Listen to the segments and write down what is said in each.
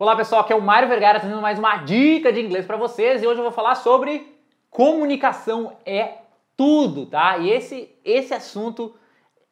Olá pessoal, aqui é o Mário Vergara trazendo mais uma dica de inglês para vocês e hoje eu vou falar sobre comunicação é tudo, tá? E esse esse assunto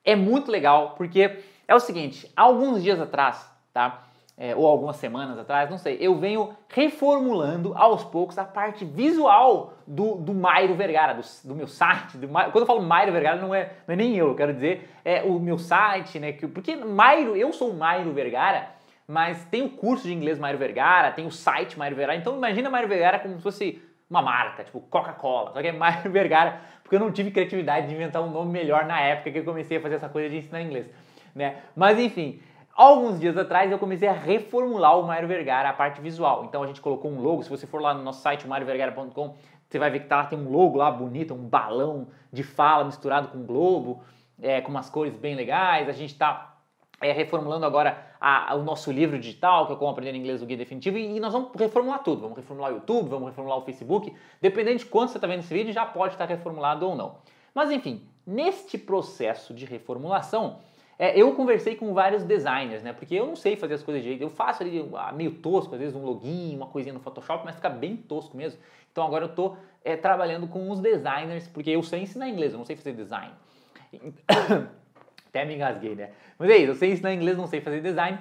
é muito legal porque é o seguinte, alguns dias atrás, tá? É, ou algumas semanas atrás, não sei, eu venho reformulando aos poucos a parte visual do, do Mairo Vergara, do, do meu site. Do, quando eu falo Mairo Vergara, não é, não é nem eu, eu quero dizer é o meu site, né? Que, porque Mairo, eu sou o Mairo Vergara, mas tem o curso de inglês Mário Vergara, tem o site Mário Vergara, então imagina Mário Vergara como se fosse uma marca, tipo Coca-Cola, só que é Mário Vergara, porque eu não tive criatividade de inventar um nome melhor na época que eu comecei a fazer essa coisa de ensinar inglês, né? Mas enfim, alguns dias atrás eu comecei a reformular o Mário Vergara, a parte visual. Então a gente colocou um logo, se você for lá no nosso site mariovergara.com, você vai ver que tá lá, tem um logo lá bonito, um balão de fala misturado com um globo, é, com umas cores bem legais, a gente tá é, reformulando agora a, a, o nosso livro digital, que é como aprender inglês o guia definitivo, e, e, nós vamos reformular tudo. Vamos reformular o YouTube, vamos reformular o Facebook. Dependendo de quanto você está vendo esse vídeo, já pode estar tá reformulado ou não. Mas enfim, neste processo de reformulação, é, eu conversei com vários designers, né? Porque eu não sei fazer as coisas direito. Eu faço ali ah, meio tosco, às vezes um login, uma coisinha no Photoshop, mas fica bem tosco mesmo. Então agora eu estou é, trabalhando com os designers, porque eu sei ensinar inglês, eu não sei fazer design. Até me engasguei, né? Mas é isso, eu sei ensinar inglês, não sei fazer design.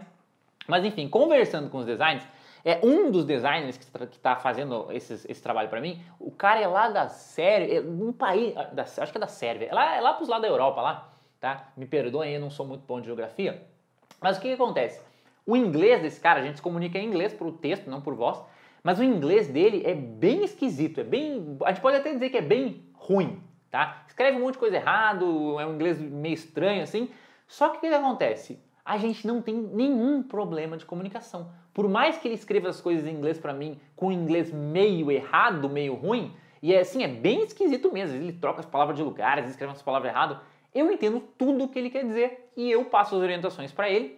Mas enfim, conversando com os designers, é um dos designers que está fazendo esses, esse trabalho para mim. O cara é lá da Sérvia, é um país, ah, da, acho que é da Sérvia, é lá, é lá para os lados da Europa, lá, tá? Me perdoem, eu não sou muito bom de geografia. Mas o que, que acontece? O inglês desse cara, a gente se comunica em inglês por texto, não por voz, mas o inglês dele é bem esquisito, é bem, a gente pode até dizer que é bem ruim, tá? Escreve um monte de coisa errado, é um inglês meio estranho assim. Só que o que acontece? A gente não tem nenhum problema de comunicação. Por mais que ele escreva as coisas em inglês para mim com inglês meio errado, meio ruim, e é assim, é bem esquisito mesmo. Ele troca as palavras de lugares, escreve as palavras errado. Eu entendo tudo o que ele quer dizer e eu passo as orientações para ele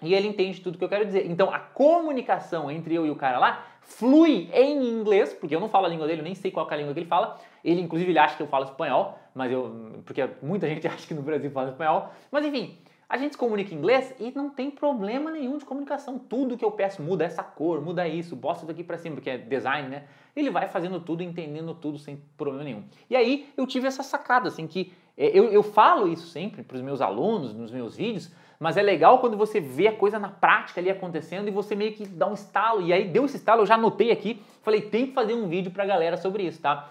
e ele entende tudo que eu quero dizer. Então a comunicação entre eu e o cara lá flui em inglês, porque eu não falo a língua dele, eu nem sei qual é a língua que ele fala, ele, inclusive, ele acha que eu falo espanhol, mas eu. Porque muita gente acha que no Brasil fala espanhol. Mas enfim, a gente se comunica em inglês e não tem problema nenhum de comunicação. Tudo que eu peço muda essa cor, muda isso, bosta daqui para cima, porque é design, né? Ele vai fazendo tudo, entendendo tudo sem problema nenhum. E aí eu tive essa sacada, assim, que é, eu, eu falo isso sempre para os meus alunos, nos meus vídeos, mas é legal quando você vê a coisa na prática ali acontecendo e você meio que dá um estalo. E aí deu esse estalo, eu já anotei aqui, falei, tem que fazer um vídeo pra galera sobre isso, tá?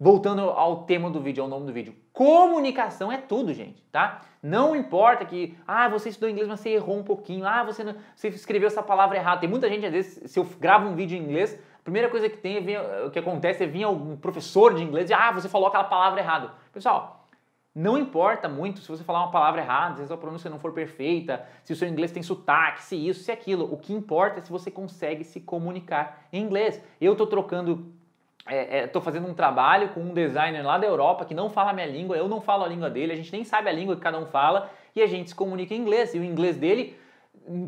voltando ao tema do vídeo, ao nome do vídeo, comunicação é tudo, gente, tá? Não importa que, ah, você estudou inglês, mas você errou um pouquinho, ah, você, não, você escreveu essa palavra errada. Tem muita gente, às vezes, se eu gravo um vídeo em inglês, a primeira coisa que tem, é é, que acontece é vir algum professor de inglês e, ah, você falou aquela palavra errada. Pessoal, não importa muito se você falar uma palavra errada, se a sua pronúncia não for perfeita, se o seu inglês tem sotaque, se isso, se aquilo. O que importa é se você consegue se comunicar em inglês. Eu tô trocando estou é, é, fazendo um trabalho com um designer lá da Europa que não fala a minha língua, eu não falo a língua dele, a gente nem sabe a língua que cada um fala e a gente se comunica em inglês. E o inglês dele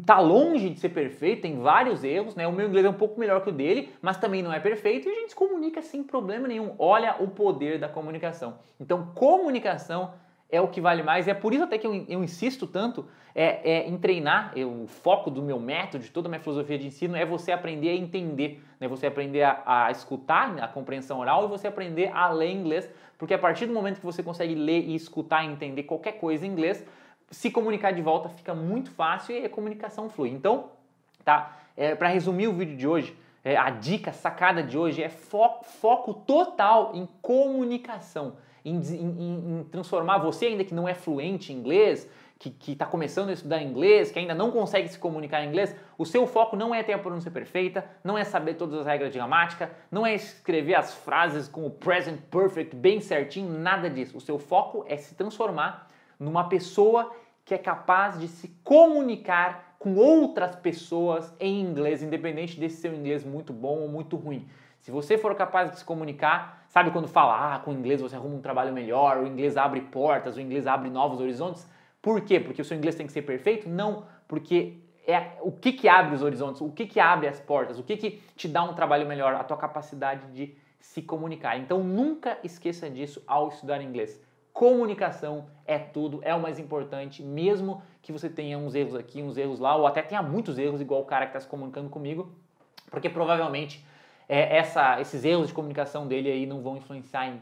tá longe de ser perfeito, tem vários erros, né? O meu inglês é um pouco melhor que o dele, mas também não é perfeito e a gente se comunica sem problema nenhum. Olha o poder da comunicação. Então, comunicação é o que vale mais. É por isso até que eu, eu insisto tanto é, é em treinar. Eu, o foco do meu método, de toda a minha filosofia de ensino, é você aprender a entender, né? você aprender a, a escutar né, a compreensão oral e você aprender a ler inglês, porque a partir do momento que você consegue ler e escutar e entender qualquer coisa em inglês, se comunicar de volta fica muito fácil e a comunicação flui. Então, tá? É, Para resumir o vídeo de hoje, é, a dica, a sacada de hoje é fo foco total em comunicação em, em, em transformar você, ainda que não é fluente em inglês, que está começando a estudar inglês, que ainda não consegue se comunicar em inglês, o seu foco não é ter a pronúncia perfeita, não é saber todas as regras de gramática, não é escrever as frases com o present perfect bem certinho, nada disso. O seu foco é se transformar numa pessoa que é capaz de se comunicar com outras pessoas em inglês, independente desse seu inglês muito bom ou muito ruim. Se você for capaz de se comunicar, Sabe quando fala, ah, com o inglês você arruma um trabalho melhor, o inglês abre portas, o inglês abre novos horizontes? Por quê? Porque o seu inglês tem que ser perfeito? Não, porque é o que, que abre os horizontes, o que, que abre as portas, o que, que te dá um trabalho melhor, a tua capacidade de se comunicar. Então nunca esqueça disso ao estudar inglês. Comunicação é tudo, é o mais importante, mesmo que você tenha uns erros aqui, uns erros lá, ou até tenha muitos erros, igual o cara que está se comunicando comigo, porque provavelmente é, essa, esses erros de comunicação dele aí não vão influenciar em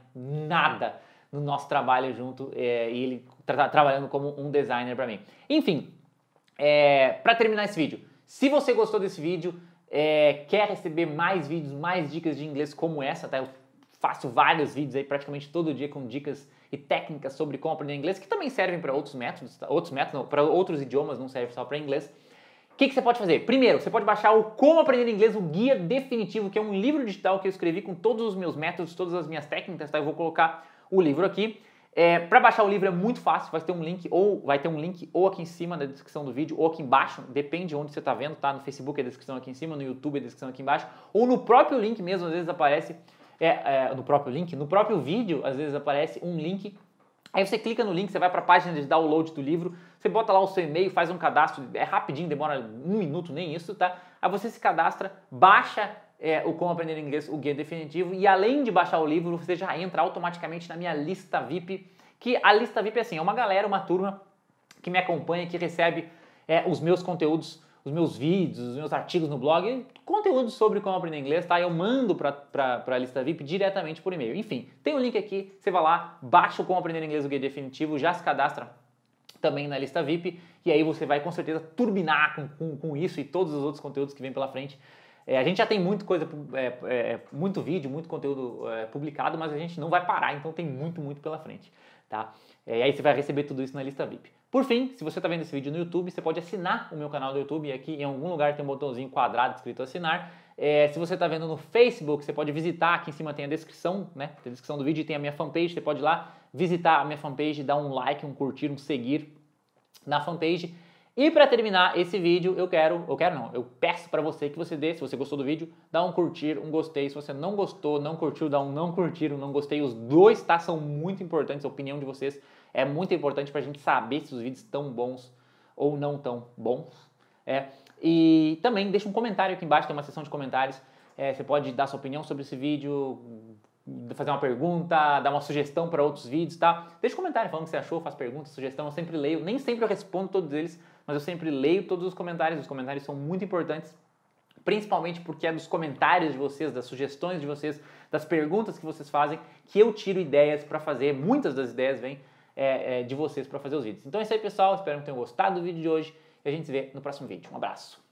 nada no nosso trabalho junto é, e ele tá trabalhando como um designer para mim. Enfim, é, para terminar esse vídeo, se você gostou desse vídeo, é, quer receber mais vídeos, mais dicas de inglês como essa, tá? Eu faço vários vídeos aí praticamente todo dia com dicas e técnicas sobre como aprender inglês, que também servem para outros métodos, tá? outros métodos, para outros idiomas, não serve só para inglês. O que, que você pode fazer? Primeiro, você pode baixar o Como Aprender Inglês, o Guia Definitivo, que é um livro digital que eu escrevi com todos os meus métodos, todas as minhas técnicas, tá? Eu vou colocar o livro aqui. É, para baixar o livro é muito fácil, vai ter um link ou vai ter um link ou aqui em cima na descrição do vídeo ou aqui embaixo, depende de onde você está vendo, tá? No Facebook é a descrição aqui em cima, no YouTube é a descrição aqui embaixo, ou no próprio link mesmo, às vezes aparece é, é, no próprio link, no próprio vídeo, às vezes aparece um link Aí você clica no link, você vai para a página de download do livro, você bota lá o seu e-mail, faz um cadastro, é rapidinho, demora um minuto, nem isso, tá? Aí você se cadastra, baixa é, o Como Aprender Inglês, o guia definitivo, e além de baixar o livro, você já entra automaticamente na minha lista VIP, que a lista VIP é assim, é uma galera, uma turma que me acompanha, que recebe é, os meus conteúdos os meus vídeos, os meus artigos no blog, conteúdo sobre como aprender inglês, tá? Eu mando para a lista VIP diretamente por e-mail. Enfim, tem um link aqui, você vai lá, baixa o Como Aprender Inglês o Guia Definitivo, já se cadastra também na lista VIP, e aí você vai com certeza turbinar com, com, com isso e todos os outros conteúdos que vem pela frente. É, a gente já tem muito coisa, é, é, muito vídeo, muito conteúdo é, publicado, mas a gente não vai parar, então tem muito, muito pela frente tá? É, e aí você vai receber tudo isso na lista VIP. Por fim, se você está vendo esse vídeo no YouTube, você pode assinar o meu canal do YouTube. E aqui em algum lugar tem um botãozinho quadrado escrito assinar. É, se você está vendo no Facebook, você pode visitar. Aqui em cima tem a descrição, né? Tem a descrição do vídeo e tem a minha fanpage. Você pode ir lá visitar a minha fanpage, dar um like, um curtir, um seguir na fanpage. E para terminar esse vídeo, eu quero, eu quero não, eu peço para você que você dê, se você gostou do vídeo, dá um curtir, um gostei. Se você não gostou, não curtiu, dá um não curtir, um não gostei. Os dois, tá? São muito importantes, a opinião de vocês é muito importante para a gente saber se os vídeos estão bons ou não tão bons. É. E também deixa um comentário aqui embaixo, tem uma seção de comentários. É, você pode dar sua opinião sobre esse vídeo, fazer uma pergunta, dar uma sugestão para outros vídeos, tá? Deixa um comentário falando o que você achou, faz pergunta, sugestão, eu sempre leio, nem sempre eu respondo todos eles, mas eu sempre leio todos os comentários, os comentários são muito importantes, principalmente porque é dos comentários de vocês, das sugestões de vocês, das perguntas que vocês fazem, que eu tiro ideias para fazer, muitas das ideias vêm é, é, de vocês para fazer os vídeos. Então é isso aí, pessoal, espero que tenham gostado do vídeo de hoje e a gente se vê no próximo vídeo. Um abraço!